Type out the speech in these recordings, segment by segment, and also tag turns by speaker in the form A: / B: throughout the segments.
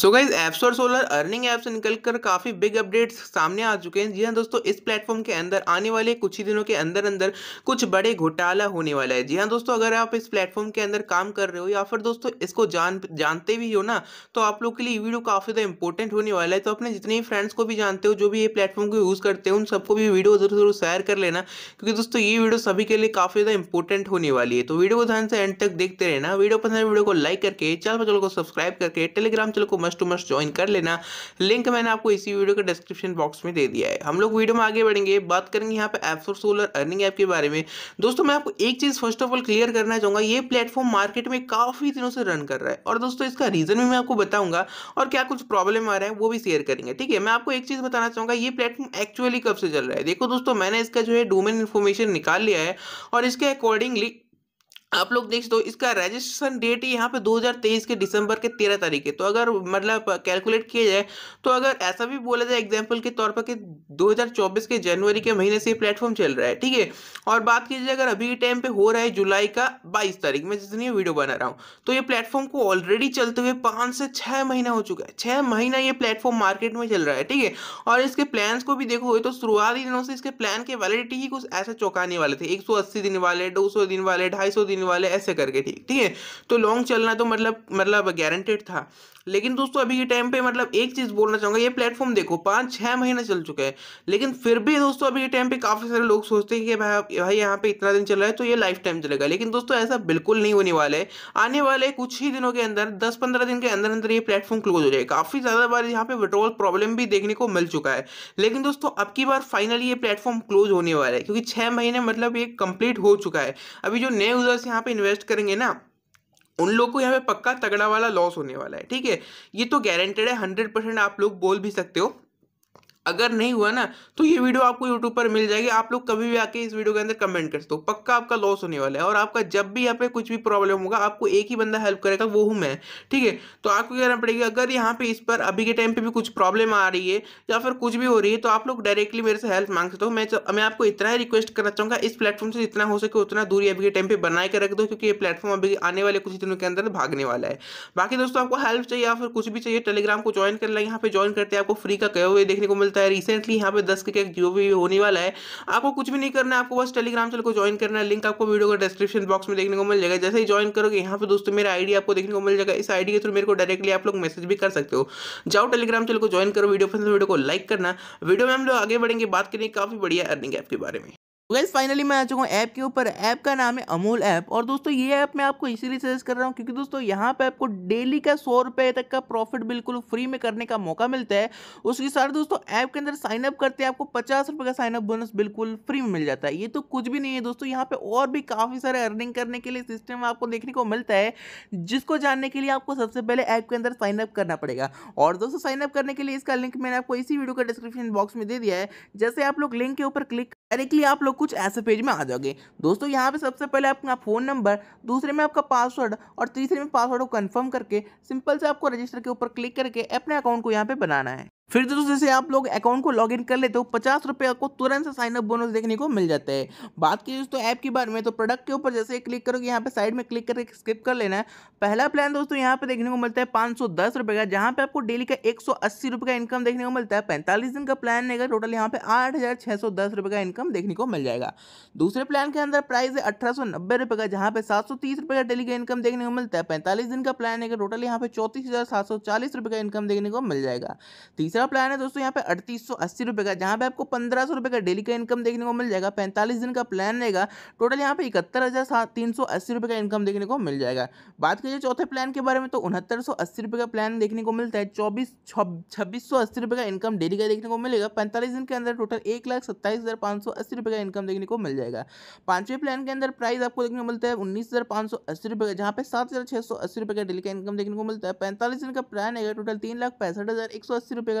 A: सो guys apps और solar earning apps निकल निकलकर काफ़ी बिग अपडेट्स सामने आ चुके हैं जी हाँ दोस्तों इस प्लेटफॉर्म के अंदर आने वाले कुछ ही दिनों के अंदर अंदर कुछ बड़े घोटाला होने वाला है जी हाँ दोस्तों अगर आप इस प्लेटफॉर्म के अंदर काम कर रहे हो या फिर दोस्तों इसको जान जानते भी हो ना तो आप लोग के लिए वीडियो काफ़ी ज़्यादा इंपॉर्टेंट होने वाला है तो अपने जितने भी फ्रेंड्स को भी जानते हो जो भी ये प्लेटफॉर्म को यूज़ करते हो उन सबको भी वीडियो जरूर जरूर शेयर कर लेना क्योंकि दोस्तों ये वीडियो सभी के लिए काफ़ी ज़्यादा इंपॉर्टेंट होने वाली है तो वीडियो को ध्यान से एंड तक देखते रहना वीडियो पसंद वीडियो को लाइक करके चैनल चलो को सब्सक्राइब करके टेलीग्राम चैनल को मस्ट टू मस्ट ज्वाइन कर लेना लिंक मैंने आपको इसी वीडियो के डिस्क्रिप्शन बॉक्स में दे दिया है हम लोग वीडियो में आगे बढ़ेंगे बात करेंगे यहाँ पे ऐप्स और सोलर अर्निंग ऐप के बारे में दोस्तों मैं आपको एक चीज़ फर्स्ट ऑफ ऑल क्लियर करना चाहूंगा ये प्लेटफॉर्म मार्केट में काफ़ी दिनों से रन कर रहा है और दोस्तों इसका रीज़न भी मैं आपको बताऊंगा और क्या कुछ प्रॉब्लम आ रहा है वो भी शेयर करेंगे ठीक है मैं आपको एक चीज़ बताना चाहूंगा ये प्लेटफॉर्म एक्चुअली कब से चल रहा है देखो दोस्तों मैंने इसका जो है डोमेन इन्फॉर्मेशन निकाल लिया है और इसके अकॉर्डिंगली आप लोग देख दो इसका रजिस्ट्रेशन डेट यहाँ पे 2023 के दिसंबर के 13 तारीख है तो अगर मतलब कैलकुलेट किया जाए तो अगर ऐसा भी बोला जाए एग्जांपल के तौर पर कि 2024 के जनवरी के महीने से प्लेटफॉर्म चल रहा है ठीक है और बात की जाए अगर अभी के टाइम पे हो रहा है जुलाई का बाईस तारीख में जिसने वीडियो बना रहा हूँ तो ये प्लेटफॉर्म को ऑलरेडी चलते हुए पाँच से छः महीना हो चुका है छः महीना ये प्लेटफॉर्म मार्केट में चल रहा है ठीक है और इसके प्लान को भी देखो तो शुरुआती दिनों से इसके प्लान के वैलिडिटी ही कुछ ऐसे चौंकाने वाले थे एक दिन वाले दो दिन वाले ढाई दिन करने वाले ऐसे करके ठीक ठीक है तो लॉन्ग चलना तो मतलब मतलब गारंटेड था लेकिन दोस्तों अभी के टाइम पे मतलब एक चीज़ बोलना चाहूंगा ये प्लेटफॉर्म देखो पांच छह महीना चल चुका है लेकिन फिर भी दोस्तों अभी के टाइम पे काफ़ी सारे लोग सोचते हैं कि भाई भाई यहाँ पे इतना दिन चल रहा है तो ये लाइफ टाइम चलेगा लेकिन दोस्तों ऐसा बिल्कुल नहीं होने वाला है आने वाले कुछ ही दिनों के अंदर दस पंद्रह दिन के अंदर अंदर ये प्लेटफॉर्म क्लोज हो जाएगा काफ़ी ज़्यादा बार यहाँ पे विड्रोवल प्रॉब्लम भी देखने को मिल चुका है लेकिन दोस्तों अब की बार फाइनली ये प्लेटफॉर्म क्लोज होने वाला है क्योंकि छह महीने मतलब ये कंप्लीट हो चुका है अभी जो नए यूजर्स यहाँ पे इन्वेस्ट करेंगे ना उन लोग को यहाँ पे पक्का तगड़ा वाला लॉस होने वाला है ठीक है ये तो गारंटेड है हंड्रेड परसेंट आप लोग बोल भी सकते हो अगर नहीं हुआ ना तो ये वीडियो आपको यूट्यूब पर मिल जाएगी आप लोग कभी भी आके इस वीडियो के अंदर कमेंट कर सकते हो पक्का आपका लॉस होने वाला है और आपका जब भी यहाँ पे कुछ भी प्रॉब्लम होगा आपको एक ही बंदा हेल्प करेगा वो हूँ मैं ठीक है तो आपको कहना पड़ेगा अगर यहाँ पे इस पर अभी के टाइम पे भी कुछ प्रॉब्लम आ रही है या फिर कुछ भी हो रही है तो आप लोग डायरेक्टली मेरे से हेल्प मांग सकते हो मैं मैं आपको इतना ही रिक्वेस्ट करना चाहूँगा इस प्लेटफॉर्म से जितना हो सके उतना दूरी अभी के टाइम पर बनाए के रख दो क्योंकि ये प्लेटफॉर्म अभी आने वाले कुछ दिनों के अंदर भागने वाला है बाकी दोस्तों आपको हेल्प चाहिए या फिर कुछ भी चाहिए टेलीग्राम को ज्वाइन कर लें यहाँ पे ज्वाइन करते हैं आपको फ्री का कहे हुए देखने को मिलता चलता है रिसेंटली यहाँ पे दस के केक जियो भी होने वाला है आपको कुछ भी नहीं करना है आपको बस टेलीग्राम चैनल को ज्वाइन करना है लिंक आपको वीडियो का डिस्क्रिप्शन बॉक्स में देखने को मिल जाएगा जैसे ही ज्वाइन करोगे यहाँ पे दोस्तों मेरा आईडी आपको देखने को मिल जाएगा इस आईडी के थ्रू मेरे को डायरेक्टली आप लोग मैसेज भी कर सकते हो जाओ टेलीग्राम चैनल को ज्वाइन करो वीडियो पसंद वीडियो को लाइक करना वीडियो में हम लोग आगे बढ़ेंगे बात करेंगे काफी बढ़िया अर्निंग ऐप के बारे में तो फाइनली मैं आ चुका हूँ ऐप के ऊपर ऐप का नाम है अमूल ऐप और दोस्तों ये ऐप मैं आपको इसीलिए सजेस्ट कर रहा हूँ क्योंकि दोस्तों यहाँ पे आपको डेली का सौ रुपये तक का प्रॉफिट बिल्कुल फ्री में करने का मौका मिलता है उसके साथ दोस्तों ऐप के अंदर साइनअप करते हैं आपको पचास रुपये का साइनअप बोनस बिल्कुल फ्री में मिल जाता है ये तो कुछ भी नहीं है दोस्तों यहाँ पर और भी काफ़ी सारे अर्निंग करने के लिए सिस्टम आपको देखने को मिलता है जिसको जानने के लिए आपको सबसे पहले ऐप के अंदर साइनअप करना पड़ेगा और दोस्तों साइनअप करने के लिए इसका लिंक मैंने आपको इसी वीडियो का डिस्क्रिप्शन बॉक्स में दे दिया है जैसे आप लोग लिंक के ऊपर क्लिक डायरेक्टली आप लोग कुछ ऐसे पेज में आ जाओगे दोस्तों यहाँ पे सबसे पहले अपना फ़ोन नंबर दूसरे में आपका पासवर्ड और तीसरे में पासवर्ड को कन्फर्म करके सिंपल से आपको रजिस्टर के ऊपर क्लिक करके अपने अकाउंट को यहाँ पे बनाना है फिर दोस्तों जैसे आप लोग अकाउंट को लॉग इन कर लेते हो पचास रुपये आपको तुरंत से साइन अप बोनस देखने को मिल जाता है बात की दोस्तों ऐप के बारे में तो प्रोडक्ट के ऊपर जैसे क्लिक करोगे यहाँ पे साइड में क्लिक करके स्किप कर लेना है पहला प्लान दोस्तों यहाँ पे देखने को मिलता है पाँच सौ दस का जहाँ पे आपको डेली का एक सौ अस्सी का इनकम देखने को मिलता है पैंतालीस दिन का प्लान रहेगा टोटल यहाँ पे आठ हज़ार सौ दस का इनकम देखने को मिल जाएगा दूसरे प्लान के अंदर प्राइस है अठारह सौ नब्बे का जहाँ पे सात सौ तीस रुपये का डेली का इनकम देखने को मिलता है पैंतालीस दिन का प्लान रहेगा टोटल यहाँ पे चौतीस हज़ार सात सौ चालीस का इनकम देखने को मिल जाएगा तीसरा दूसरा प्लान है दोस्तों यहाँ पे अड़तीस सौ अस्सी रुपये का जहाँ पे आपको पंद्रह सौ रुपये का डेली का इनकम देखने को मिल जाएगा पैंतालीस दिन का प्लान रहेगा टोटल यहाँ पे इकहत्तर हज़ार सात तीन सौ अस्सी रुपये का इनकम देखने को मिल जाएगा बात करिए चौथे प्लान के बारे में तो उनहत्तर सौ अस्सी रुपये का प्लान देखने को मिलता है चौबीस छब्बीस सौ अस्सी रुपये का इनकम डेली का देखने को मिलेगा पैंतालीस दिन के अंदर टोटल एक लाख सत्ताईस हज़ार पाँच सौ अस्सी रुपये का इनकम देखने को मिल जाएगा पाँचवें प्लान के अंदर प्राइस आपको देखने को मिलता है उन्नीस हज़ार पाँच सौ अस्सी रुपये का जहाँ पे सात हज़ार छः सौ अस्सी रुपये का डेली का इनकम देखने को मिलता है पैंतालीस दिन का प्लान रहेगा टोटल तीन लाख पैंसठ हज़ार एक सौ अस्सी रुपये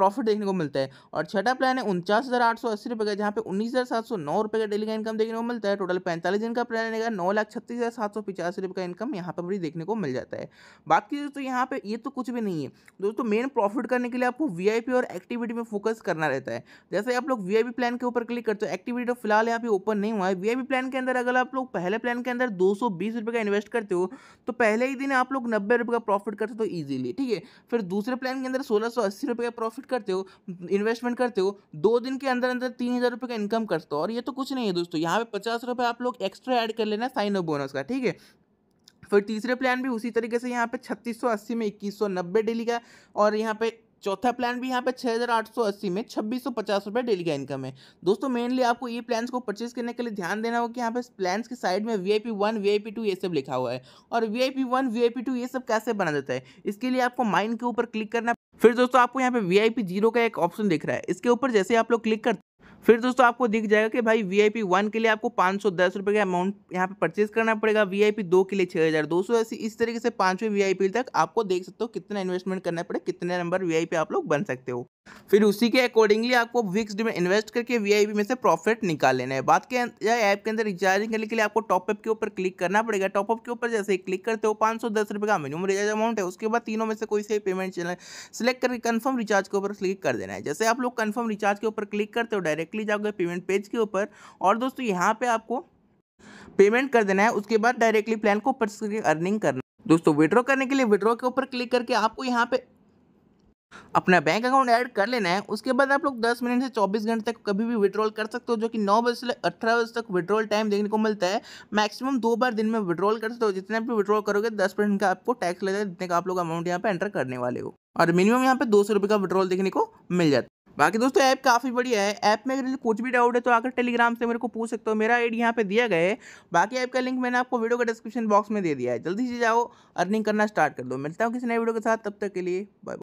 A: प्रॉफिट देखने को मिलता है और छठा प्लान है उनचास हज़ार आठ सौ अस्सी रुपये का जहाँ पे उन्नीस हज़ार सात सौ नौ रुपये का डेली का इनकम देखने को मिलता है टोटल पैंतालीस दिन का प्लान रहेगा नौ लाख छत्तीस हज़ार सात सौ पचास रुपये का इनकम यहाँ पर भी देखने को मिल जाता है बात की दोस्तों यहाँ पर ये तो कुछ भी नहीं है दोस्तों मेन प्रॉफिट करने के लिए आपको वी और एक्टिविटी में फोकस करना रहता है जैसे आप लोग वी प्लान के ऊपर क्लिक करते हो एक्टिविटी तो फिलहाल यहाँ पे ओपन नहीं हुआ है वी प्लान के अंदर अगर आप लोग पहले प्लान के अंदर दो रुपये का इन्वेस्ट करते हो तो पहले ही दिन आप लोग नब्बे रुपये का प्रॉफिट करते हो तो ईजिली ठीक है फिर दूसरे प्लान के अंदर सोलह सौ अस्सी रुपये का प्रॉफिट करते हो इन्वेस्टमेंट करते हो दो दिन के अंदर अंदर तीन हज़ार रुपये का इनकम करते हो और ये तो कुछ नहीं है दोस्तों यहाँ पे पचास रुपये आप लोग एक्स्ट्रा ऐड कर लेना साइन अप बोनस का ठीक है फिर तीसरे प्लान भी उसी तरीके से यहाँ पे 3680 में 2190 डेली का और यहाँ पे चौथा प्लान भी यहाँ पे छः हज़ार आठ सौ अस्सी में छब्बीस सौ पचास रुपये डेली का इनकम है दोस्तों मेनली आपको ये प्लान्स को परचेज करने के लिए ध्यान देना होगा कि यहाँ पे प्लान्स के साइड में V I P one V I P two ये सब लिखा हुआ है और V I P one V I P two ये सब कैसे बना देता है इसके लिए आपको माइंड के ऊपर क्लिक करना फिर दोस्तों आपको यहाँ पे वी आई जीरो का एक ऑप्शन दिख रहा है इसके ऊपर जैसे आप लोग क्लिक करते फिर दोस्तों आपको दिख जाएगा कि भाई वी आई पी वन के लिए आपको पाँच सौ दस रुपये का अमाउंट यहाँ पे परचेज करना पड़ेगा वी आई पी दो के लिए छः हज़ार दो सौ ऐसी इस तरीके से पाँचवें वी आई पी तक आपको देख सकते हो कितना इन्वेस्टमेंट करना पड़ेगा कितने नंबर वी आई पी आप लोग बन सकते हो फिर उसी के अकॉर्डिंगली आपको विक्सड में इन्वेस्ट करके वीआईपी में से प्रॉफिट निकाल लेना है बात के ऐप के अंदर रिचार्जिंग करने के लिए आपको टॉपअप के ऊपर क्लिक करना पड़ेगा टॉपअप के ऊपर जैसे ही क्लिक करते हो पाँच सौ दस रुपये का मिनिमम रिचार्ज अमाउंट है उसके बाद तीनों में से कोई से पेमेंट चैनल सेलेक्ट करके कन्फर्म रिचार्ज के ऊपर क्लिक कर देना है जैसे आप लोग कन्फर्म रिचार्ज के ऊपर क्लिक करते हो डायरेक्टली जाओगे पेमेंट पेज के ऊपर और दोस्तों यहाँ पर आपको पेमेंट कर देना है उसके बाद डायरेक्टली प्लान को परचेज करके अर्निंग करना दोस्तों विड्रॉ करने के लिए विड्रॉ के ऊपर क्लिक करके आपको यहाँ पे अपना बैंक अकाउंट ऐड कर लेना है उसके बाद आप लोग 10 मिनट से 24 घंटे तक कभी भी विड्रॉल कर सकते हो जो कि 9 बजे से अठारह बजे तक विड्रॉल टाइम देखने को मिलता है मैक्सिमम दो बार दिन में विड्रॉल कर सकते हो जितना भी विड्रॉल करोगे 10 परसेंट का आपको टैक्स लगता है जितने का आप लोग अमाउंट यहाँ पे एंटर करने वाले हो और मिनिमम यहाँ पे दो सौ का विड्रॉल देखने को मिल जाता है बाकी दोस्तों ऐप काफ़ी बढ़िया है ऐप में अगर कुछ भी डाउट है तो आकर टेलीग्राम से मेरे को पूछ सकते हो मेरा आईडी यहाँ पे दिया गया है बाकी ऐप का लिंक मैंने आपको वीडियो का डिस्क्रिप्शन बॉक्स में दे दिया है जल्दी से जाओ अर्निंग करना स्टार्ट कर दो मिलता हूँ किसी नए वीडियो के साथ तब तक के लिए बाय